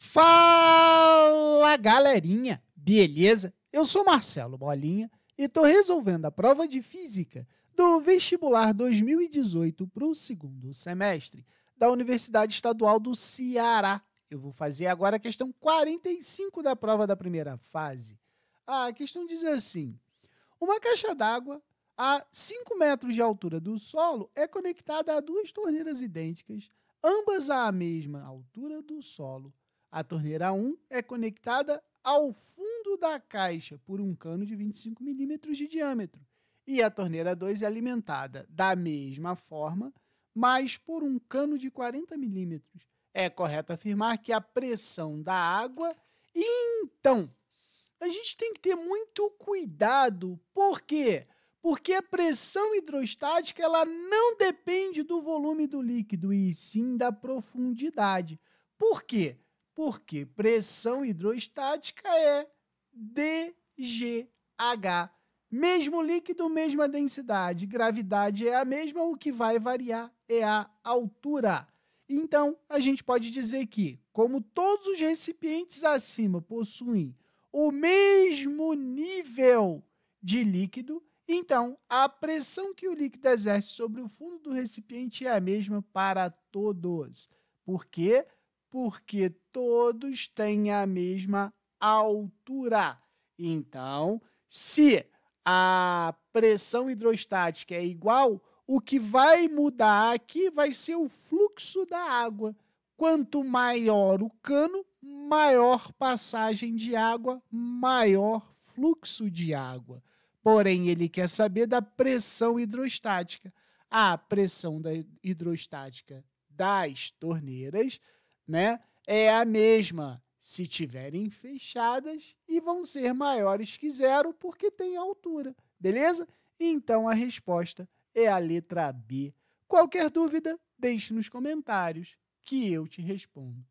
Fala galerinha, beleza? Eu sou Marcelo Bolinha e estou resolvendo a prova de física do vestibular 2018 para o segundo semestre da Universidade Estadual do Ceará. Eu vou fazer agora a questão 45 da prova da primeira fase. A questão diz assim: uma caixa d'água a 5 metros de altura do solo é conectada a duas torneiras idênticas, ambas à mesma altura do solo a torneira 1 é conectada ao fundo da caixa por um cano de 25 milímetros de diâmetro, e a torneira 2 é alimentada da mesma forma, mas por um cano de 40 milímetros. É correto afirmar que a pressão da água. Então, a gente tem que ter muito cuidado, por quê? Porque a pressão hidrostática ela não depende do volume do líquido e sim da profundidade. Por quê? porque pressão hidrostática é DGH. Mesmo líquido, mesma densidade. Gravidade é a mesma, o que vai variar é a altura. Então, a gente pode dizer que, como todos os recipientes acima possuem o mesmo nível de líquido, então a pressão que o líquido exerce sobre o fundo do recipiente é a mesma para todos. Por quê? Porque porque todos têm a mesma altura. Então, se a pressão hidrostática é igual, o que vai mudar aqui vai ser o fluxo da água. Quanto maior o cano, maior passagem de água, maior fluxo de água. Porém, ele quer saber da pressão hidrostática. A pressão da hidrostática das torneiras né, é a mesma se tiverem fechadas e vão ser maiores que zero porque tem altura, beleza? Então a resposta é a letra B. Qualquer dúvida, deixe nos comentários que eu te respondo.